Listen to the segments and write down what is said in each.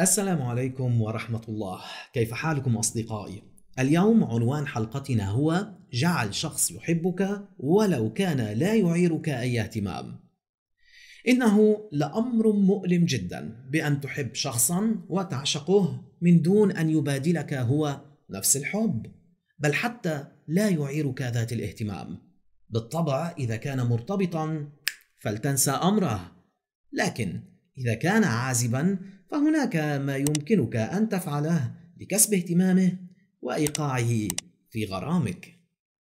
السلام عليكم ورحمة الله، كيف حالكم أصدقائي؟ اليوم عنوان حلقتنا هو جعل شخص يحبك ولو كان لا يعيرك أي اهتمام. إنه لأمر مؤلم جدا بأن تحب شخصا وتعشقه من دون أن يبادلك هو نفس الحب، بل حتى لا يعيرك ذات الاهتمام. بالطبع إذا كان مرتبطا فلتنسى أمره، لكن إذا كان عازبا فهناك ما يمكنك أن تفعله لكسب اهتمامه وإيقاعه في غرامك.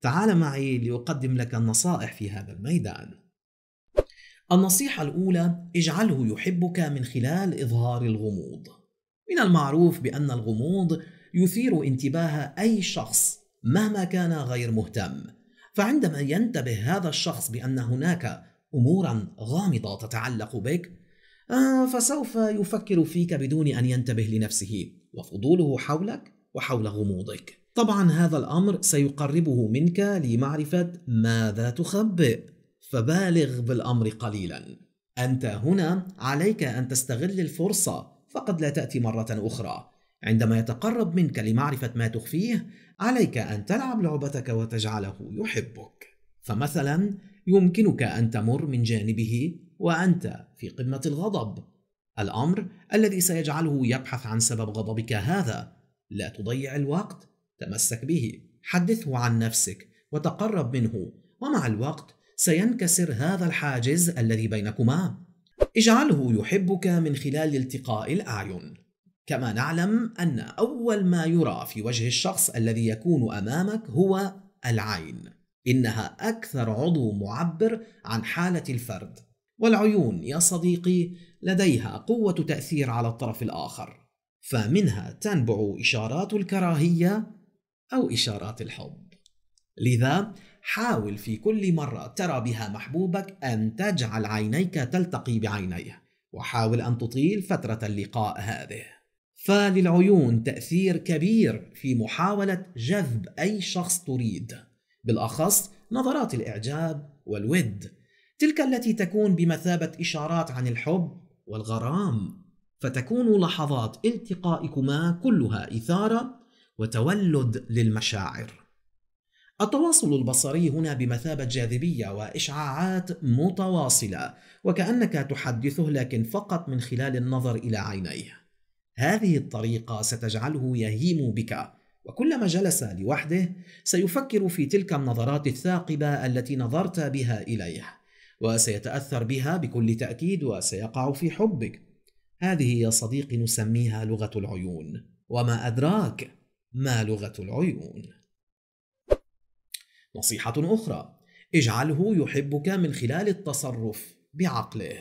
تعال معي لأقدم لك النصائح في هذا الميدان. النصيحة الأولى: اجعله يحبك من خلال إظهار الغموض. من المعروف بأن الغموض يثير انتباه أي شخص مهما كان غير مهتم، فعندما ينتبه هذا الشخص بأن هناك امورا غامضه تتعلق بك آه فسوف يفكر فيك بدون أن ينتبه لنفسه وفضوله حولك وحول غموضك طبعا هذا الأمر سيقربه منك لمعرفة ماذا تخبئ فبالغ بالأمر قليلا أنت هنا عليك أن تستغل الفرصة فقد لا تأتي مرة أخرى عندما يتقرب منك لمعرفة ما تخفيه عليك أن تلعب لعبتك وتجعله يحبك فمثلا يمكنك أن تمر من جانبه وأنت في قمة الغضب الأمر الذي سيجعله يبحث عن سبب غضبك هذا لا تضيع الوقت تمسك به حدثه عن نفسك وتقرب منه ومع الوقت سينكسر هذا الحاجز الذي بينكما اجعله يحبك من خلال التقاء الأعين كما نعلم أن أول ما يرى في وجه الشخص الذي يكون أمامك هو العين إنها أكثر عضو معبر عن حالة الفرد والعيون يا صديقي لديها قوة تأثير على الطرف الآخر فمنها تنبع إشارات الكراهية أو إشارات الحب لذا حاول في كل مرة ترى بها محبوبك أن تجعل عينيك تلتقي بعينيه وحاول أن تطيل فترة اللقاء هذه فللعيون تأثير كبير في محاولة جذب أي شخص تريد بالاخص نظرات الاعجاب والود تلك التي تكون بمثابه اشارات عن الحب والغرام فتكون لحظات التقائكما كلها اثاره وتولد للمشاعر التواصل البصري هنا بمثابة جاذبية وإشعاعات متواصلة وكأنك تحدثه لكن فقط من خلال النظر إلى عينيه هذه الطريقة ستجعله يهيم بك وكلما جلس لوحده سيفكر في تلك النظرات الثاقبة التي نظرت بها إليه وسيتأثر بها بكل تأكيد وسيقع في حبك هذه يا صديقي نسميها لغة العيون وما أدراك ما لغة العيون نصيحة أخرى اجعله يحبك من خلال التصرف بعقله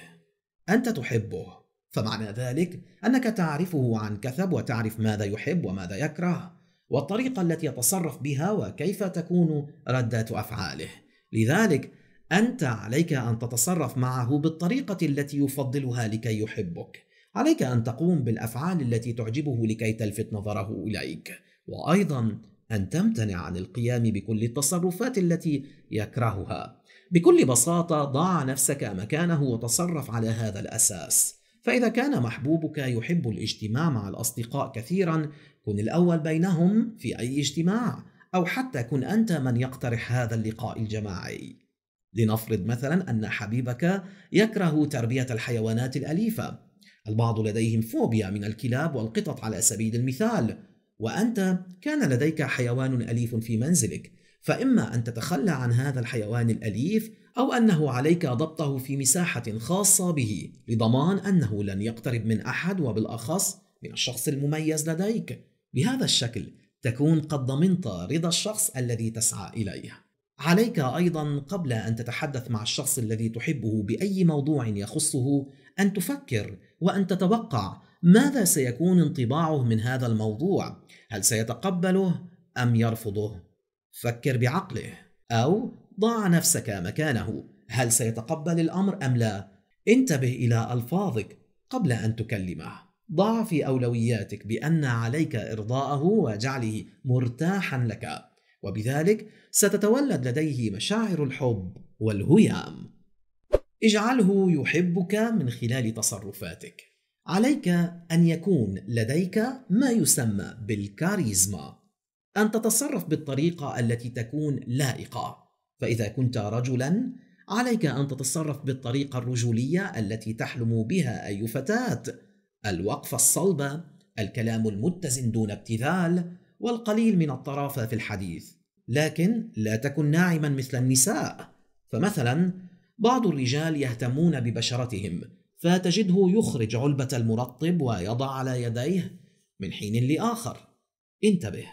أنت تحبه فمعنى ذلك أنك تعرفه عن كثب وتعرف ماذا يحب وماذا يكره والطريقة التي يتصرف بها وكيف تكون ردات أفعاله لذلك أنت عليك أن تتصرف معه بالطريقة التي يفضلها لكي يحبك عليك أن تقوم بالأفعال التي تعجبه لكي تلفت نظره إليك وأيضا أن تمتنع عن القيام بكل التصرفات التي يكرهها بكل بساطة ضع نفسك مكانه وتصرف على هذا الأساس فإذا كان محبوبك يحب الاجتماع مع الأصدقاء كثيرا كن الأول بينهم في أي اجتماع أو حتى كن أنت من يقترح هذا اللقاء الجماعي لنفرض مثلا أن حبيبك يكره تربية الحيوانات الأليفة البعض لديهم فوبيا من الكلاب والقطط على سبيل المثال وأنت كان لديك حيوان أليف في منزلك فإما أن تتخلى عن هذا الحيوان الأليف أو أنه عليك ضبطه في مساحة خاصة به لضمان أنه لن يقترب من أحد وبالأخص من الشخص المميز لديك بهذا الشكل تكون قد ضمنت رضا الشخص الذي تسعى اليه. عليك ايضا قبل ان تتحدث مع الشخص الذي تحبه باي موضوع يخصه ان تفكر وان تتوقع ماذا سيكون انطباعه من هذا الموضوع؟ هل سيتقبله ام يرفضه؟ فكر بعقله او ضع نفسك مكانه، هل سيتقبل الامر ام لا؟ انتبه الى الفاظك قبل ان تكلمه. ضع في أولوياتك بأن عليك إرضاءه وجعله مرتاحا لك وبذلك ستتولد لديه مشاعر الحب والهيام اجعله يحبك من خلال تصرفاتك عليك أن يكون لديك ما يسمى بالكاريزما أن تتصرف بالطريقة التي تكون لائقة فإذا كنت رجلا عليك أن تتصرف بالطريقة الرجولية التي تحلم بها أي فتاة الوقفة الصلبة الكلام المتزن دون ابتذال والقليل من الطرافة في الحديث لكن لا تكن ناعما مثل النساء فمثلا بعض الرجال يهتمون ببشرتهم فتجده يخرج علبة المرطب ويضع على يديه من حين لآخر انتبه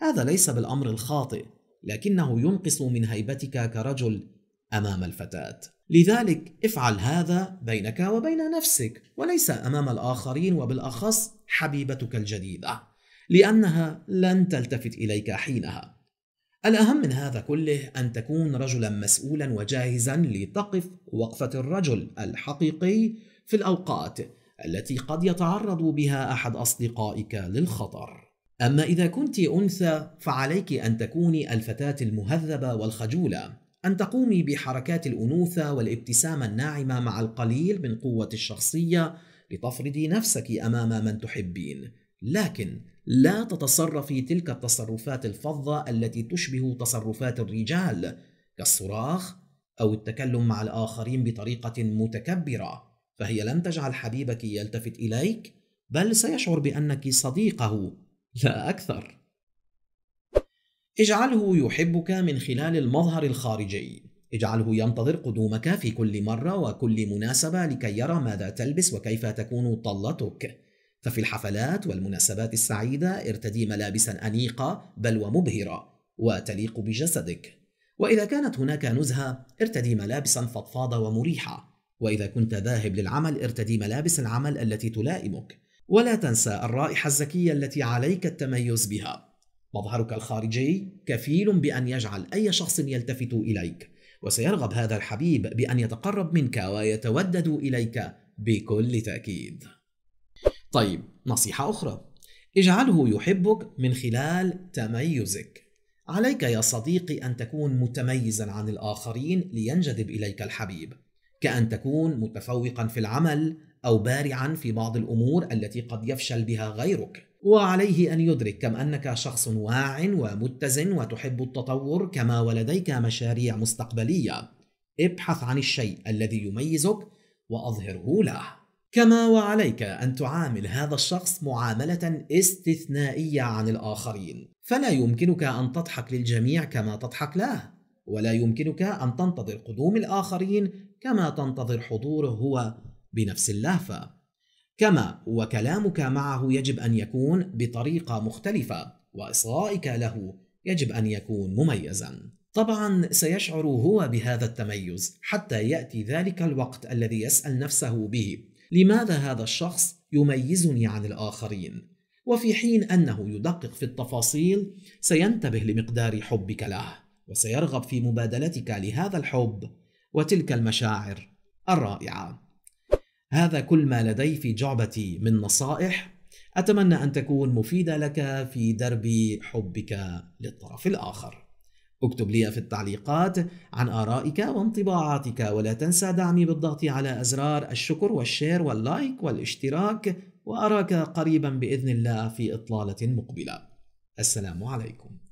هذا ليس بالأمر الخاطئ لكنه ينقص من هيبتك كرجل امام الفتاه لذلك افعل هذا بينك وبين نفسك وليس امام الاخرين وبالاخص حبيبتك الجديده لانها لن تلتفت اليك حينها الاهم من هذا كله ان تكون رجلا مسؤولا وجاهزا لتقف وقفه الرجل الحقيقي في الاوقات التي قد يتعرض بها احد اصدقائك للخطر اما اذا كنت انثى فعليك ان تكوني الفتاه المهذبه والخجوله أن تقومي بحركات الأنوثة والابتسامة الناعمة مع القليل من قوة الشخصية لتفرضي نفسك أمام من تحبين، لكن لا تتصرفي تلك التصرفات الفظة التي تشبه تصرفات الرجال كالصراخ أو التكلم مع الآخرين بطريقة متكبرة، فهي لن تجعل حبيبك يلتفت إليك، بل سيشعر بأنك صديقه لا أكثر. اجعله يحبك من خلال المظهر الخارجي اجعله ينتظر قدومك في كل مرة وكل مناسبة لكي يرى ماذا تلبس وكيف تكون طلتك ففي الحفلات والمناسبات السعيدة ارتدي ملابسا أنيقة بل ومبهرة وتليق بجسدك وإذا كانت هناك نزهة ارتدي ملابسا فضفاضة ومريحة وإذا كنت ذاهب للعمل ارتدي ملابس العمل التي تلائمك ولا تنسى الرائحة الزكية التي عليك التميز بها مظهرك الخارجي كفيل بأن يجعل أي شخص يلتفت إليك وسيرغب هذا الحبيب بأن يتقرب منك ويتودد إليك بكل تأكيد طيب نصيحة أخرى اجعله يحبك من خلال تميزك عليك يا صديقي أن تكون متميزا عن الآخرين لينجذب إليك الحبيب كأن تكون متفوقا في العمل أو بارعا في بعض الأمور التي قد يفشل بها غيرك وعليه أن يدرك كم أنك شخص واع ومتزن وتحب التطور كما ولديك مشاريع مستقبلية ابحث عن الشيء الذي يميزك وأظهره له كما وعليك أن تعامل هذا الشخص معاملة استثنائية عن الآخرين فلا يمكنك أن تضحك للجميع كما تضحك له ولا يمكنك أن تنتظر قدوم الآخرين كما تنتظر حضوره هو بنفس اللهفة كما وكلامك معه يجب أن يكون بطريقة مختلفة وإصغائك له يجب أن يكون مميزا طبعا سيشعر هو بهذا التميز حتى يأتي ذلك الوقت الذي يسأل نفسه به لماذا هذا الشخص يميزني عن الآخرين وفي حين أنه يدقق في التفاصيل سينتبه لمقدار حبك له وسيرغب في مبادلتك لهذا الحب وتلك المشاعر الرائعه هذا كل ما لدي في جعبتي من نصائح أتمنى أن تكون مفيدة لك في درب حبك للطرف الآخر اكتب لي في التعليقات عن آرائك وانطباعاتك ولا تنسى دعمي بالضغط على أزرار الشكر والشير واللايك والاشتراك وأراك قريبا بإذن الله في إطلالة مقبلة السلام عليكم